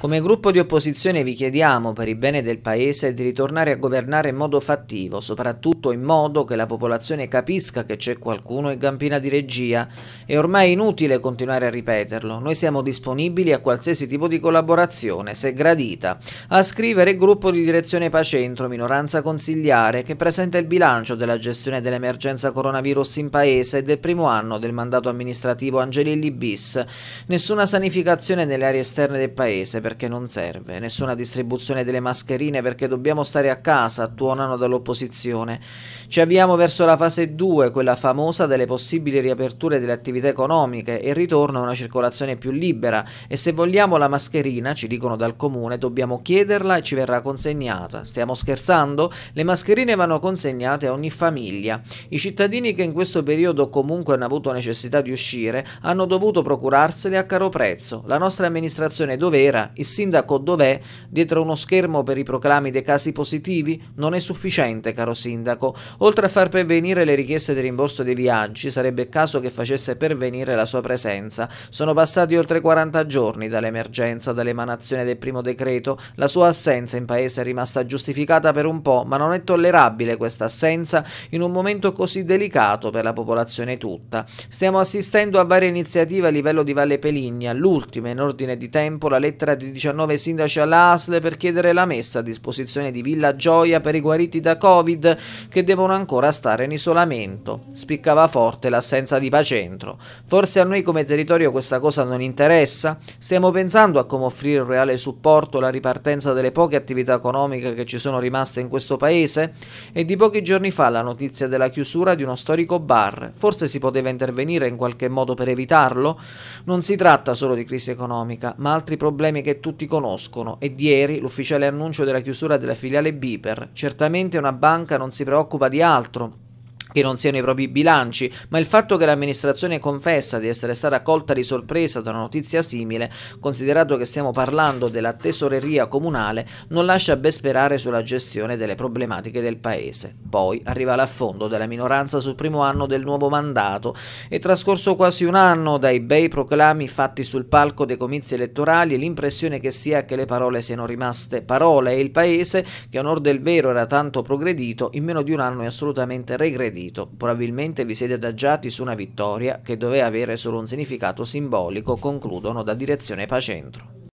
Come gruppo di opposizione vi chiediamo, per il bene del Paese, di ritornare a governare in modo fattivo, soprattutto in modo che la popolazione capisca che c'è qualcuno in gampina di regia. È ormai inutile continuare a ripeterlo, noi siamo disponibili a qualsiasi tipo di collaborazione, se gradita. A scrivere il gruppo di direzione Pacentro, minoranza consigliare, che presenta il bilancio della gestione dell'emergenza coronavirus in Paese e del primo anno del mandato amministrativo Angelilli bis. Nessuna sanificazione nelle aree esterne del Paese, perché non serve, nessuna distribuzione delle mascherine perché dobbiamo stare a casa, tuonano dall'opposizione. Ci avviamo verso la fase 2, quella famosa delle possibili riaperture delle attività economiche e ritorno a una circolazione più libera e se vogliamo la mascherina, ci dicono dal comune, dobbiamo chiederla e ci verrà consegnata. Stiamo scherzando? Le mascherine vanno consegnate a ogni famiglia. I cittadini che in questo periodo comunque hanno avuto necessità di uscire hanno dovuto procurarsele a caro prezzo. La nostra amministrazione dov'era? Il sindaco dov'è? Dietro uno schermo per i proclami dei casi positivi? Non è sufficiente, caro sindaco. Oltre a far pervenire le richieste di rimborso dei viaggi, sarebbe caso che facesse pervenire la sua presenza. Sono passati oltre 40 giorni dall'emergenza, dall'emanazione del primo decreto. La sua assenza in paese è rimasta giustificata per un po', ma non è tollerabile questa assenza in un momento così delicato per la popolazione tutta. Stiamo assistendo a varie iniziative a livello di Valle Peligna, l'ultima in ordine di tempo la lettera di 19 sindaci all'ASL per chiedere la messa a disposizione di Villa Gioia per i guariti da Covid che devono ancora stare in isolamento. Spiccava forte l'assenza di Pacentro. Forse a noi come territorio questa cosa non interessa? Stiamo pensando a come offrire un reale supporto alla ripartenza delle poche attività economiche che ci sono rimaste in questo paese? E di pochi giorni fa la notizia della chiusura di uno storico bar. Forse si poteva intervenire in qualche modo per evitarlo? Non si tratta solo di crisi economica, ma altri problemi che tutti conoscono e di ieri l'ufficiale annuncio della chiusura della filiale Biper. Certamente una banca non si preoccupa di altro, che non siano i propri bilanci, ma il fatto che l'amministrazione confessa di essere stata colta di sorpresa da una notizia simile, considerato che stiamo parlando della tesoreria comunale, non lascia ben sperare sulla gestione delle problematiche del paese. Poi arriva l'affondo della minoranza sul primo anno del nuovo mandato. È trascorso quasi un anno dai bei proclami fatti sul palco dei comizi elettorali e l'impressione che sia che le parole siano rimaste parole e il paese, che a onor del vero era tanto progredito, in meno di un anno è assolutamente regredito servito. Probabilmente vi siete adagiati su una vittoria che doveva avere solo un significato simbolico, concludono da direzione Pacentro.